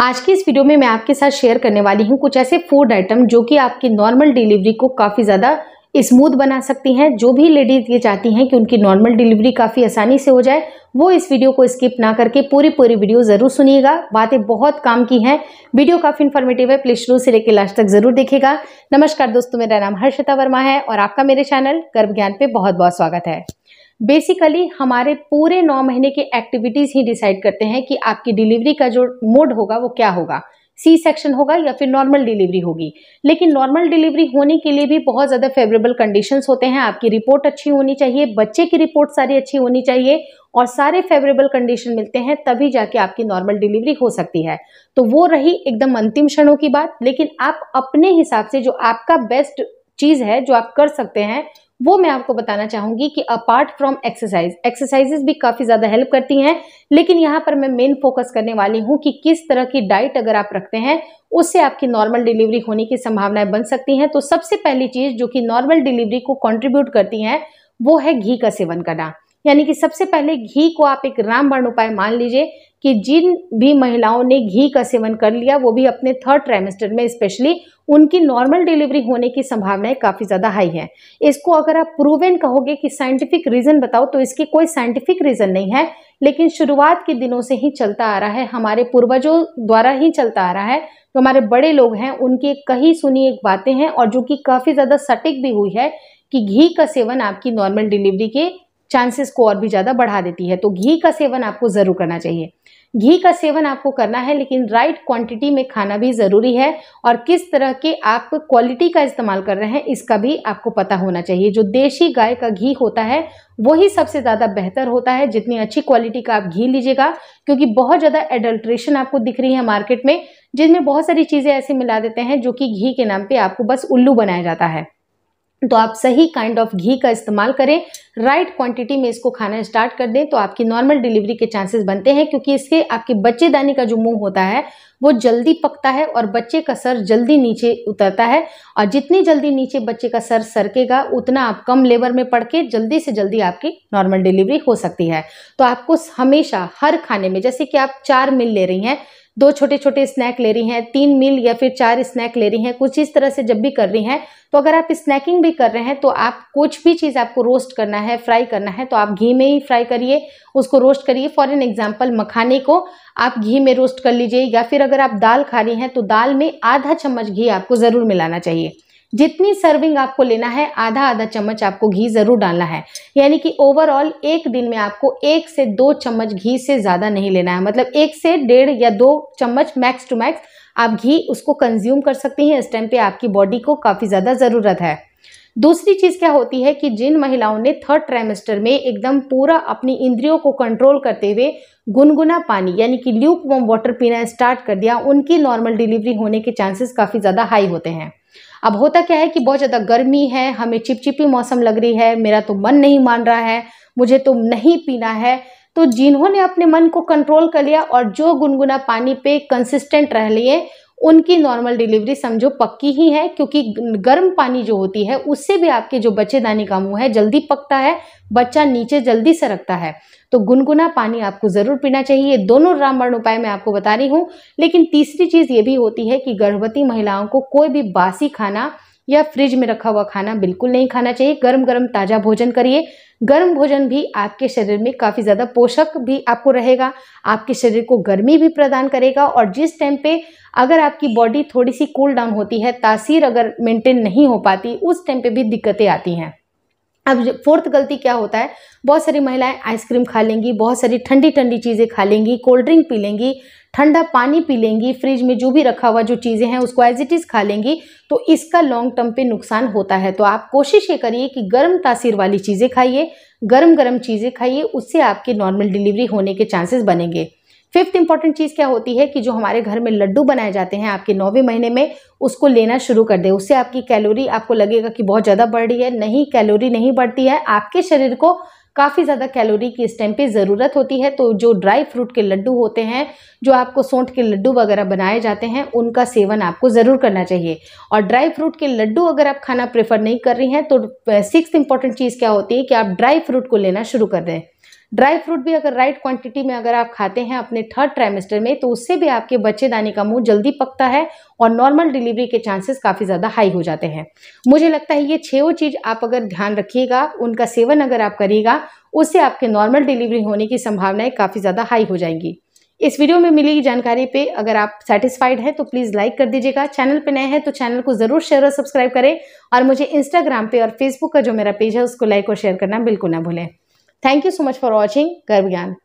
आज की इस वीडियो में मैं आपके साथ शेयर करने वाली हूँ कुछ ऐसे फूड आइटम जो कि आपकी नॉर्मल डिलीवरी को काफ़ी ज़्यादा स्मूथ बना सकती हैं जो भी लेडीज़ ये चाहती हैं कि उनकी नॉर्मल डिलीवरी काफ़ी आसानी से हो जाए वो इस वीडियो को स्किप ना करके पूरी पूरी वीडियो ज़रूर सुनिएगा बातें बहुत काम की हैं वीडियो काफ़ी इन्फॉर्मेटिव है प्लीज़ शुरू से लेकर लास्ट तक ज़रूर देखेगा नमस्कार दोस्तों मेरा नाम हर्षिता वर्मा है और आपका मेरे चैनल गर्भ ज्ञान पर बहुत बहुत स्वागत है बेसिकली हमारे पूरे नौ महीने के एक्टिविटीज़ ही डिसाइड करते हैं कि आपकी डिलीवरी का जो मोड होगा वो क्या होगा सी सेक्शन होगा या फिर नॉर्मल डिलीवरी होगी लेकिन नॉर्मल डिलीवरी होने के लिए भी बहुत ज़्यादा फेवरेबल कंडीशंस होते हैं आपकी रिपोर्ट अच्छी होनी चाहिए बच्चे की रिपोर्ट सारी अच्छी होनी चाहिए और सारे फेवरेबल कंडीशन मिलते हैं तभी जाके आपकी नॉर्मल डिलीवरी हो सकती है तो वो रही एकदम अंतिम क्षणों की बात लेकिन आप अपने हिसाब से जो आपका बेस्ट चीज़ है जो आप कर सकते हैं वो मैं आपको बताना चाहूंगी कि अपार्ट फ्रॉम एक्सरसाइज एक्सरसाइजेज भी काफ़ी ज़्यादा हेल्प करती हैं लेकिन यहाँ पर मैं मेन फोकस करने वाली हूँ कि किस तरह की डाइट अगर आप रखते हैं उससे आपकी नॉर्मल डिलीवरी होने की संभावनाएं बन सकती हैं तो सबसे पहली चीज़ जो कि नॉर्मल डिलीवरी को कॉन्ट्रीब्यूट करती है वो है घी का सेवन करना यानी कि सबसे पहले घी को आप एक रामबाण उपाय मान लीजिए कि जिन भी महिलाओं ने घी का सेवन कर लिया वो भी अपने थर्ड ट्राइमेस्टर में स्पेशली उनकी नॉर्मल डिलीवरी होने की संभावनाएं काफ़ी ज़्यादा हाई है इसको अगर आप प्रूवन कहोगे कि साइंटिफिक रीज़न बताओ तो इसकी कोई साइंटिफिक रीज़न नहीं है लेकिन शुरुआत के दिनों से ही चलता आ रहा है हमारे पूर्वजों द्वारा ही चलता आ रहा है जो हमारे बड़े लोग हैं उनकी कही सुनी एक बातें हैं और जो कि काफ़ी ज़्यादा सटीक भी हुई है कि घी का सेवन आपकी नॉर्मल डिलीवरी के चांसेस को और भी ज़्यादा बढ़ा देती है तो घी का सेवन आपको ज़रूर करना चाहिए घी का सेवन आपको करना है लेकिन राइट क्वांटिटी में खाना भी ज़रूरी है और किस तरह के आप क्वालिटी का इस्तेमाल कर रहे हैं इसका भी आपको पता होना चाहिए जो देशी गाय का घी होता है वही सबसे ज़्यादा बेहतर होता है जितनी अच्छी क्वालिटी का आप घी लीजिएगा क्योंकि बहुत ज़्यादा एडल्ट्रेशन आपको दिख रही है मार्केट में जिसमें बहुत सारी चीज़ें ऐसी मिला देते हैं जो कि घी के नाम पर आपको बस उल्लू बनाया जाता है तो आप सही काइंड ऑफ घी का इस्तेमाल करें राइट right क्वांटिटी में इसको खाना स्टार्ट कर दें तो आपकी नॉर्मल डिलीवरी के चांसेस बनते हैं क्योंकि इसके आपके बच्चेदानी का जो मुंह होता है वो जल्दी पकता है और बच्चे का सर जल्दी नीचे उतरता है और जितनी जल्दी नीचे बच्चे का सर सरकेगा उतना आप कम लेबर में पड़ के जल्दी से जल्दी आपकी नॉर्मल डिलीवरी हो सकती है तो आपको हमेशा हर खाने में जैसे कि आप चार मिल ले रही हैं दो छोटे छोटे स्नैक ले रही हैं तीन मील या फिर चार स्नैक ले रही हैं कुछ इस तरह से जब भी कर रही हैं तो अगर आप स्नैकिंग भी कर रहे हैं तो आप कुछ भी चीज़ आपको रोस्ट करना है फ्राई करना है तो आप घी में ही फ्राई करिए उसको रोस्ट करिए फॉर एन एग्जाम्पल मखाने को आप घी में रोस्ट कर लीजिए या फिर अगर आप दाल खा रही हैं तो दाल में आधा चम्मच घी आपको ज़रूर मिलाना चाहिए जितनी सर्विंग आपको लेना है आधा आधा चम्मच आपको घी ज़रूर डालना है यानी कि ओवरऑल एक दिन में आपको एक से दो चम्मच घी से ज़्यादा नहीं लेना है मतलब एक से डेढ़ या दो चम्मच मैक्स टू मैक्स आप घी उसको कंज्यूम कर सकती हैं इस टाइम पे आपकी बॉडी को काफ़ी ज़्यादा ज़रूरत है दूसरी चीज़ क्या होती है कि जिन महिलाओं ने थर्ड ट्रेमेस्टर में एकदम पूरा अपनी इंद्रियों को कंट्रोल करते हुए गुनगुना पानी यानी कि ल्यूक वॉम वाटर पीना स्टार्ट कर दिया उनकी नॉर्मल डिलीवरी होने के चांसेस काफ़ी ज़्यादा हाई होते हैं अब होता क्या है कि बहुत ज़्यादा गर्मी है हमें चिपचिपी मौसम लग रही है मेरा तो मन नहीं मान रहा है मुझे तो नहीं पीना है तो जिन्होंने अपने मन को कंट्रोल कर लिया और जो गुनगुना पानी पे कंसिस्टेंट रह लिए उनकी नॉर्मल डिलीवरी समझो पक्की ही है क्योंकि गर्म पानी जो होती है उससे भी आपके जो बच्चेदानी का मुंह है जल्दी पकता है बच्चा नीचे जल्दी सरकता है तो गुनगुना पानी आपको ज़रूर पीना चाहिए दोनों रामबाण उपाय मैं आपको बता रही हूँ लेकिन तीसरी चीज़ ये भी होती है कि गर्भवती महिलाओं को कोई भी बासी खाना या फ्रिज में रखा हुआ खाना बिल्कुल नहीं खाना चाहिए गर्म गर्म ताज़ा भोजन करिए गर्म भोजन भी आपके शरीर में काफ़ी ज़्यादा पोषक भी आपको रहेगा आपके शरीर को गर्मी भी प्रदान करेगा और जिस टाइम पे अगर आपकी बॉडी थोड़ी सी कूल डाउन होती है तासीर अगर मेंटेन नहीं हो पाती उस टाइम पे भी दिक्कतें आती हैं अब फोर्थ गलती क्या होता है बहुत सारी महिलाएं आइसक्रीम खा लेंगी बहुत सारी ठंडी ठंडी चीज़ें खा लेंगी कोल्ड ड्रिंक पी लेंगी ठंडा पानी पी लेंगी फ्रिज में जो भी रखा हुआ जो चीज़ें हैं उसको एज इट इज़ खा लेंगी तो इसका लॉन्ग टर्म पे नुकसान होता है तो आप कोशिश ये करिए कि गर्म तासीर वाली चीज़ें खाइए गर्म गर्म चीज़ें खाइए उससे आपके नॉर्मल डिलीवरी होने के चांसेस बनेंगे फिफ्थ इंपॉर्टेंट चीज़ क्या होती है कि जो हमारे घर में लड्डू बनाए जाते हैं आपके नौवें महीने में उसको लेना शुरू कर दे उससे आपकी कैलोरी आपको लगेगा कि बहुत ज़्यादा बढ़ रही है नहीं कैलोरी नहीं बढ़ती है आपके शरीर को काफ़ी ज़्यादा कैलोरी की इस टाइम पे ज़रूरत होती है तो जो ड्राई फ्रूट के लड्डू होते हैं जो आपको सौंठ के लड्डू वगैरह बनाए जाते हैं उनका सेवन आपको ज़रूर करना चाहिए और ड्राई फ्रूट के लड्डू अगर आप खाना प्रेफर नहीं कर रही हैं तो सिक्स इंपॉर्टेंट चीज़ क्या होती है कि आप ड्राई फ्रूट को लेना शुरू कर दें ड्राई फ्रूट भी अगर राइट क्वांटिटी में अगर आप खाते हैं अपने थर्ड ट्राइमेस्टर में तो उससे भी आपके बच्चेदानी का मुंह जल्दी पकता है और नॉर्मल डिलीवरी के चांसेस काफ़ी ज़्यादा हाई हो जाते हैं मुझे लगता है ये छो चीज़ आप अगर ध्यान रखिएगा उनका सेवन अगर आप करिएगा उससे आपके नॉर्मल डिलीवरी होने की संभावनाएं काफ़ी ज़्यादा हाई हो जाएंगी इस वीडियो में मिली जानकारी पे अगर आप सेटिस्फाइड हैं तो प्लीज़ लाइक कर दीजिएगा चैनल पे नए हैं तो चैनल को ज़रूर शेयर और सब्सक्राइब करें और मुझे इंस्टाग्राम पे और फेसबुक का जो मेरा पेज है उसको लाइक और शेयर करना बिल्कुल ना भूलें Thank you so much for watching Garbhyan.